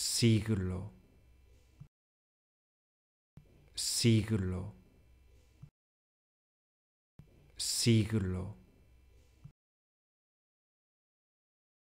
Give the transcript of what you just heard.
siglo, siglo, siglo.